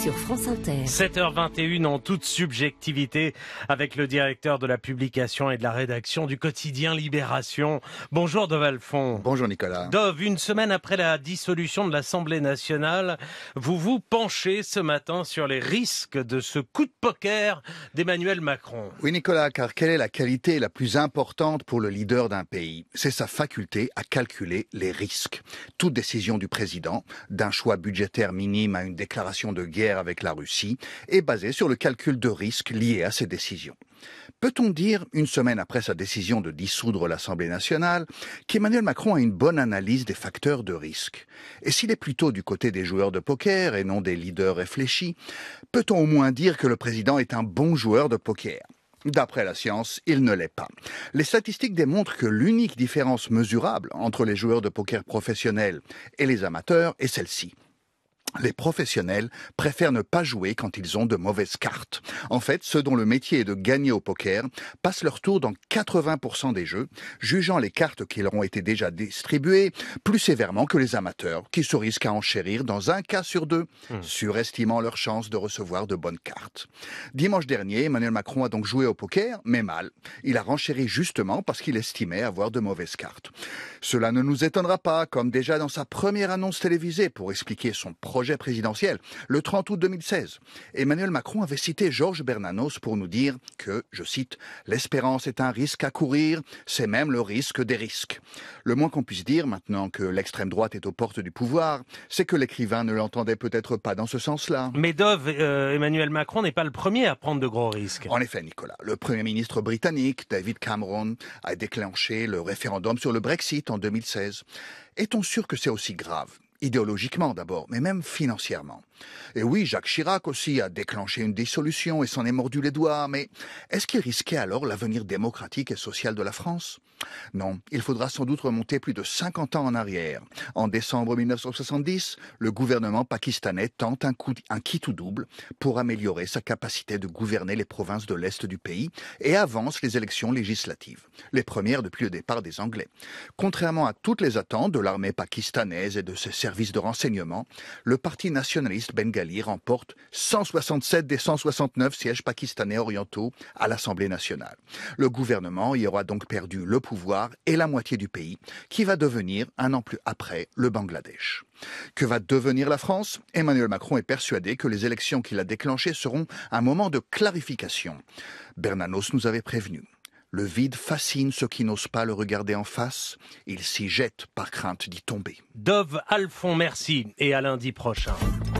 sur France Inter. 7h21 en toute subjectivité avec le directeur de la publication et de la rédaction du quotidien Libération. Bonjour Dove Alphon. Bonjour Nicolas. Dove, une semaine après la dissolution de l'Assemblée nationale, vous vous penchez ce matin sur les risques de ce coup de poker d'Emmanuel Macron. Oui Nicolas, car quelle est la qualité la plus importante pour le leader d'un pays C'est sa faculté à calculer les risques. Toute décision du président, d'un choix budgétaire minime à une déclaration de guerre avec la Russie est basée sur le calcul de risques liés à ses décisions. Peut-on dire, une semaine après sa décision de dissoudre l'Assemblée nationale, qu'Emmanuel Macron a une bonne analyse des facteurs de risque Et s'il est plutôt du côté des joueurs de poker et non des leaders réfléchis, peut-on au moins dire que le président est un bon joueur de poker D'après la science, il ne l'est pas. Les statistiques démontrent que l'unique différence mesurable entre les joueurs de poker professionnels et les amateurs est celle-ci les professionnels préfèrent ne pas jouer quand ils ont de mauvaises cartes. En fait, ceux dont le métier est de gagner au poker passent leur tour dans 80% des jeux, jugeant les cartes qui leur ont été déjà distribuées plus sévèrement que les amateurs, qui se risquent à enchérir dans un cas sur deux, hmm. surestimant leur chances de recevoir de bonnes cartes. Dimanche dernier, Emmanuel Macron a donc joué au poker, mais mal. Il a renchéri justement parce qu'il estimait avoir de mauvaises cartes. Cela ne nous étonnera pas, comme déjà dans sa première annonce télévisée pour expliquer son projet présidentiel. Le 30 août 2016, Emmanuel Macron avait cité Georges Bernanos pour nous dire que, je cite, l'espérance est un risque à courir, c'est même le risque des risques. Le moins qu'on puisse dire maintenant que l'extrême droite est aux portes du pouvoir, c'est que l'écrivain ne l'entendait peut-être pas dans ce sens-là. Mais Dove, euh, Emmanuel Macron n'est pas le premier à prendre de gros risques. En effet, Nicolas, le Premier ministre britannique, David Cameron, a déclenché le référendum sur le Brexit en 2016. Est-on sûr que c'est aussi grave idéologiquement d'abord, mais même financièrement. Et oui, Jacques Chirac aussi a déclenché une dissolution et s'en est mordu les doigts, mais est-ce qu'il risquait alors l'avenir démocratique et social de la France non, il faudra sans doute remonter plus de 50 ans en arrière. En décembre 1970, le gouvernement pakistanais tente un, coup, un kit ou double pour améliorer sa capacité de gouverner les provinces de l'Est du pays et avance les élections législatives, les premières depuis le départ des Anglais. Contrairement à toutes les attentes de l'armée pakistanaise et de ses services de renseignement, le parti nationaliste bengali remporte 167 des 169 sièges pakistanais orientaux à l'Assemblée nationale. Le gouvernement y aura donc perdu le et la moitié du pays, qui va devenir, un an plus après, le Bangladesh. Que va devenir la France Emmanuel Macron est persuadé que les élections qu'il a déclenchées seront un moment de clarification. Bernanos nous avait prévenu. Le vide fascine ceux qui n'osent pas le regarder en face. Ils s'y jettent par crainte d'y tomber. Dove Alphon, merci et à lundi prochain.